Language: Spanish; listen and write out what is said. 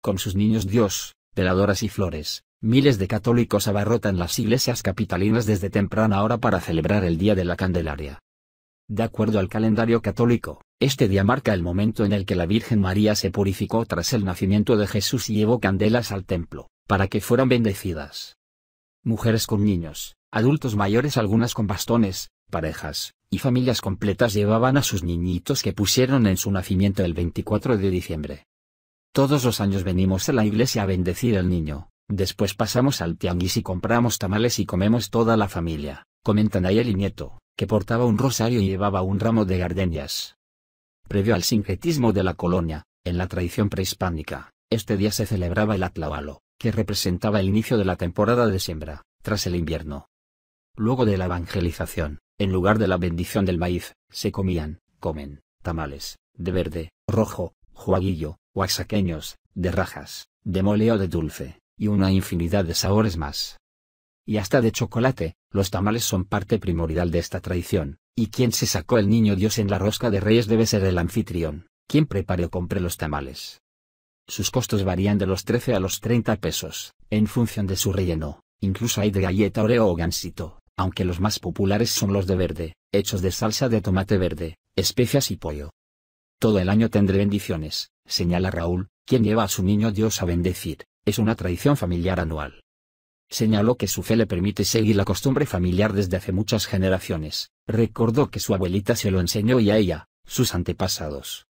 con sus niños Dios, peladoras y flores, miles de católicos abarrotan las iglesias capitalinas desde temprana hora para celebrar el Día de la Candelaria. De acuerdo al calendario católico, este día marca el momento en el que la Virgen María se purificó tras el nacimiento de Jesús y llevó candelas al templo, para que fueran bendecidas. Mujeres con niños, adultos mayores algunas con bastones, parejas, y familias completas llevaban a sus niñitos que pusieron en su nacimiento el 24 de diciembre. Todos los años venimos a la iglesia a bendecir al niño, después pasamos al tianguis y compramos tamales y comemos toda la familia, comentan ahí y Nieto, que portaba un rosario y llevaba un ramo de gardenias. Previo al sincretismo de la colonia, en la tradición prehispánica, este día se celebraba el Atlábalo, que representaba el inicio de la temporada de siembra, tras el invierno. Luego de la evangelización, en lugar de la bendición del maíz, se comían, comen, tamales, de verde, rojo, juaguillo, huaxaqueños, de rajas, de mole o de dulce, y una infinidad de sabores más. Y hasta de chocolate, los tamales son parte primordial de esta tradición, y quien se sacó el niño Dios en la rosca de reyes debe ser el anfitrión, quien prepare o compre los tamales. Sus costos varían de los 13 a los 30 pesos, en función de su relleno, incluso hay de galleta oreo o gansito, aunque los más populares son los de verde, hechos de salsa de tomate verde, especias y pollo. Todo el año tendré bendiciones, señala Raúl, quien lleva a su niño Dios a bendecir, es una tradición familiar anual. Señaló que su fe le permite seguir la costumbre familiar desde hace muchas generaciones, recordó que su abuelita se lo enseñó y a ella, sus antepasados.